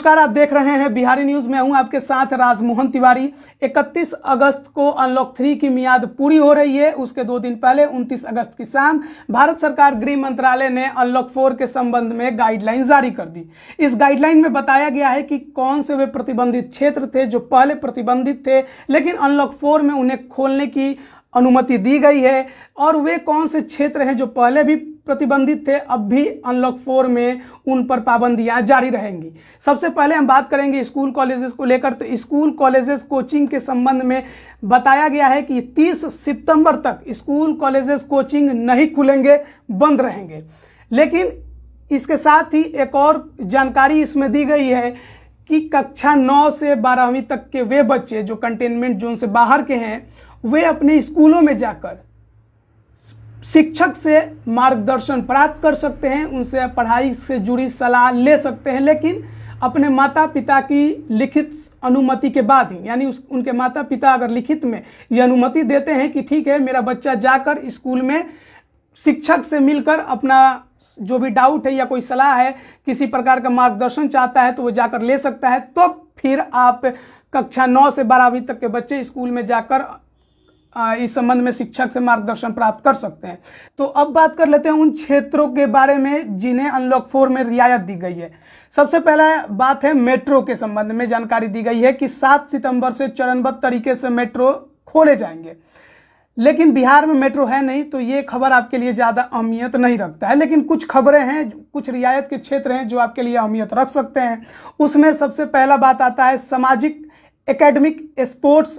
नमस्कार आप देख रहे हैं बिहारी न्यूज में हूं आपके साथ राजमोहन तिवारी 31 अगस्त को अनलॉक थ्री की मियाद पूरी हो रही है उसके दो दिन पहले 29 अगस्त की शाम भारत सरकार गृह मंत्रालय ने अनलॉक फोर के संबंध में गाइडलाइन जारी कर दी इस गाइडलाइन में बताया गया है कि कौन से वे प्रतिबंधित क्षेत्र थे जो पहले प्रतिबंधित थे लेकिन अनलॉक फोर में उन्हें खोलने की अनुमति दी गई है और वे कौन से क्षेत्र हैं जो पहले भी प्रतिबंधित थे अब भी अनलॉक फोर में उन पर पाबंदियां जारी रहेंगी सबसे पहले हम बात करेंगे स्कूल कॉलेजेस को लेकर तो स्कूल कॉलेजेस कोचिंग के संबंध में बताया गया है कि 30 सितंबर तक स्कूल कॉलेजेस कोचिंग नहीं खुलेंगे बंद रहेंगे लेकिन इसके साथ ही एक और जानकारी इसमें दी गई है कि कक्षा नौ से बारहवीं तक के वे बच्चे जो कंटेनमेंट जोन से बाहर के हैं वे अपने स्कूलों में जाकर शिक्षक से मार्गदर्शन प्राप्त कर सकते हैं उनसे पढ़ाई से जुड़ी सलाह ले सकते हैं लेकिन अपने माता पिता की लिखित अनुमति के बाद ही यानी उस उनके माता पिता अगर लिखित में ये अनुमति देते हैं कि ठीक है मेरा बच्चा जाकर स्कूल में शिक्षक से मिलकर अपना जो भी डाउट है या कोई सलाह है किसी प्रकार का मार्गदर्शन चाहता है तो वो जाकर ले सकता है तो फिर आप कक्षा नौ से बारहवीं तक के बच्चे स्कूल में जाकर इस संबंध में शिक्षक से मार्गदर्शन प्राप्त कर सकते हैं तो अब बात कर लेते हैं उन क्षेत्रों के बारे में जिन्हें अनलॉक फोर में रियायत दी गई है सबसे पहला बात है मेट्रो के संबंध में जानकारी दी गई है कि सात सितंबर से चरणबद्ध तरीके से मेट्रो खोले जाएंगे लेकिन बिहार में मेट्रो है नहीं तो ये खबर आपके लिए ज़्यादा अहमियत नहीं रखता है लेकिन कुछ खबरें हैं कुछ रियायत के क्षेत्र हैं जो आपके लिए अहमियत रख सकते हैं उसमें सबसे पहला बात आता है सामाजिक academic sports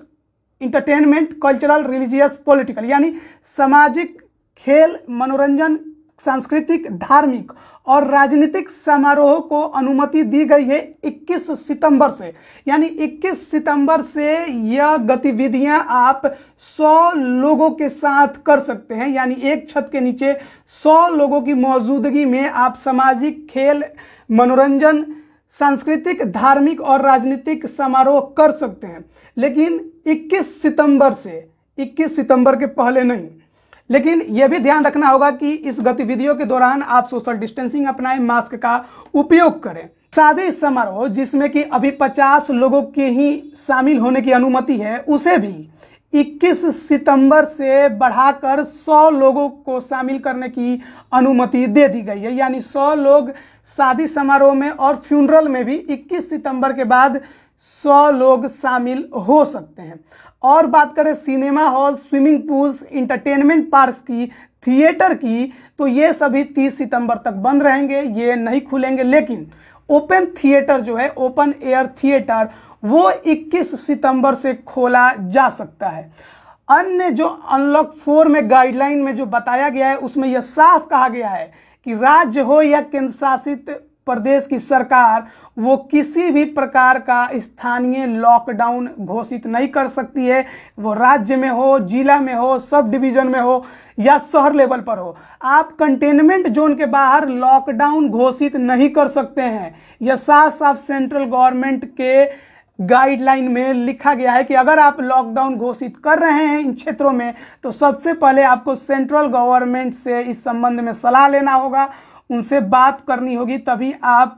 entertainment cultural religious political यानी सामाजिक खेल मनोरंजन सांस्कृतिक धार्मिक और राजनीतिक समारोह को अनुमति दी गई है 21 सितंबर से यानी 21 सितंबर से यह गतिविधियां आप 100 लोगों के साथ कर सकते हैं यानी एक छत के नीचे 100 लोगों की मौजूदगी में आप सामाजिक खेल मनोरंजन सांस्कृतिक धार्मिक और राजनीतिक समारोह कर सकते हैं लेकिन 21 सितंबर से 21 सितंबर के पहले नहीं लेकिन यह भी ध्यान रखना होगा कि इस गतिविधियों के दौरान आप सोशल डिस्टेंसिंग अपनाएं मास्क का उपयोग करें शादी समारोह जिसमें कि अभी 50 लोगों के ही शामिल होने की अनुमति है उसे भी 21 सितंबर से बढ़ाकर 100 लोगों को शामिल करने की अनुमति दे दी गई है यानी 100 लोग शादी समारोह में और फ्यूनरल में भी 21 सितंबर के बाद 100 लोग शामिल हो सकते हैं और बात करें cinema hall swimming pools entertainment parks की थिएटर की तो ये सभी 30 सितंबर तक बंद रहेंगे ये नहीं खुलेंगे लेकिन ओपन थिएटर जो है ओपन एयर थिएटर वो 21 सितंबर से खोला जा सकता है अन्य जो अनलॉक फोर में गाइडलाइन में जो बताया गया है उसमें यह साफ कहा गया है कि राज्य हो या केंद्र शासित प्रदेश की सरकार वो किसी भी प्रकार का स्थानीय लॉकडाउन घोषित नहीं कर सकती है वो राज्य में हो जिला में हो सब डिवीजन में हो या शहर लेवल पर हो आप कंटेनमेंट जोन के बाहर लॉकडाउन घोषित नहीं कर सकते हैं यह साफ साफ सेंट्रल गवर्नमेंट के गाइडलाइन में लिखा गया है कि अगर आप लॉकडाउन घोषित कर रहे हैं इन क्षेत्रों में तो सबसे पहले आपको सेंट्रल गवर्नमेंट से इस संबंध में सलाह लेना होगा उनसे बात करनी होगी तभी आप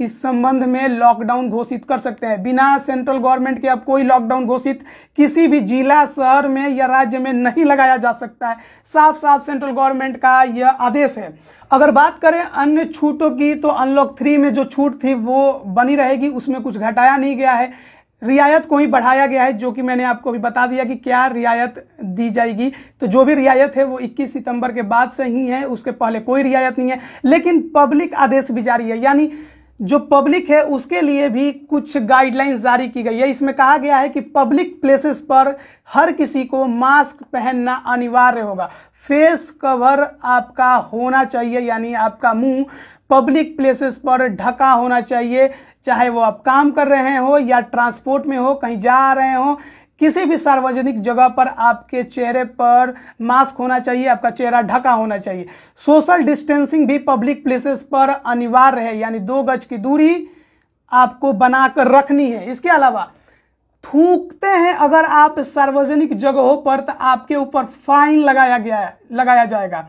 इस संबंध में लॉकडाउन घोषित कर सकते हैं बिना सेंट्रल गवर्नमेंट के अब कोई लॉकडाउन घोषित किसी भी जिला शहर में या राज्य में नहीं लगाया जा सकता है साफ साफ सेंट्रल गवर्नमेंट का यह आदेश है अगर बात करें अन्य छूटों की तो अनलॉक थ्री में जो छूट थी वो बनी रहेगी उसमें कुछ घटाया नहीं गया है रियायत को ही बढ़ाया गया है जो कि मैंने आपको अभी बता दिया कि क्या रियायत दी जाएगी तो जो भी रियायत है वो 21 सितंबर के बाद से ही है उसके पहले कोई रियायत नहीं है लेकिन पब्लिक आदेश भी जारी है यानी जो पब्लिक है उसके लिए भी कुछ गाइडलाइंस जारी की गई है इसमें कहा गया है कि पब्लिक प्लेसेस पर हर किसी को मास्क पहनना अनिवार्य होगा फेस कवर आपका होना चाहिए यानी आपका मुंह पब्लिक प्लेसेस पर ढका होना चाहिए चाहे वो आप काम कर रहे हो या ट्रांसपोर्ट में हो कहीं जा रहे हो किसी भी सार्वजनिक जगह पर आपके चेहरे पर मास्क होना चाहिए आपका चेहरा ढका होना चाहिए सोशल डिस्टेंसिंग भी पब्लिक प्लेसेस पर अनिवार्य है यानी दो गज की दूरी आपको बनाकर रखनी है इसके अलावा थूकते हैं अगर आप सार्वजनिक जगहों पर तो आपके ऊपर फाइन लगाया गया है लगाया जाएगा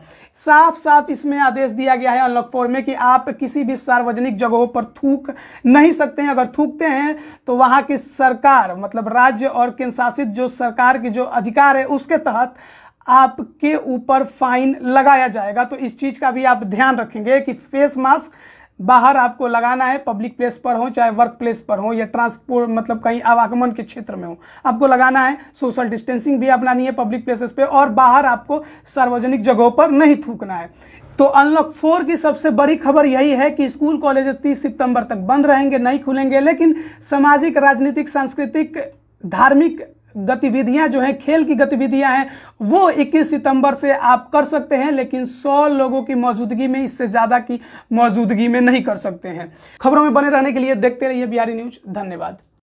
साफ साफ इसमें आदेश दिया गया है अनलॉक फोर में कि आप किसी भी सार्वजनिक जगहों पर थूक नहीं सकते हैं अगर थूकते हैं तो वहां की सरकार मतलब राज्य और केंद्र शासित जो सरकार के जो अधिकार है उसके तहत आपके ऊपर फाइन लगाया जाएगा तो इस चीज का भी आप ध्यान रखेंगे कि फेस मास्क बाहर आपको लगाना है पब्लिक प्लेस पर हो चाहे वर्क प्लेस पर हो या ट्रांसपोर्ट मतलब कहीं आवागमन के क्षेत्र में हो आपको लगाना है सोशल डिस्टेंसिंग भी अपनानी है पब्लिक प्लेसेस पे और बाहर आपको सार्वजनिक जगहों पर नहीं थूकना है तो अनलॉक फोर की सबसे बड़ी खबर यही है कि स्कूल कॉलेज 30 सितंबर तक बंद रहेंगे नहीं खुलेंगे लेकिन सामाजिक राजनीतिक सांस्कृतिक धार्मिक गतिविधियां जो हैं खेल की गतिविधियां हैं वो 21 सितंबर से आप कर सकते हैं लेकिन 100 लोगों की मौजूदगी में इससे ज़्यादा की मौजूदगी में नहीं कर सकते हैं खबरों में बने रहने के लिए देखते रहिए बिहारी न्यूज धन्यवाद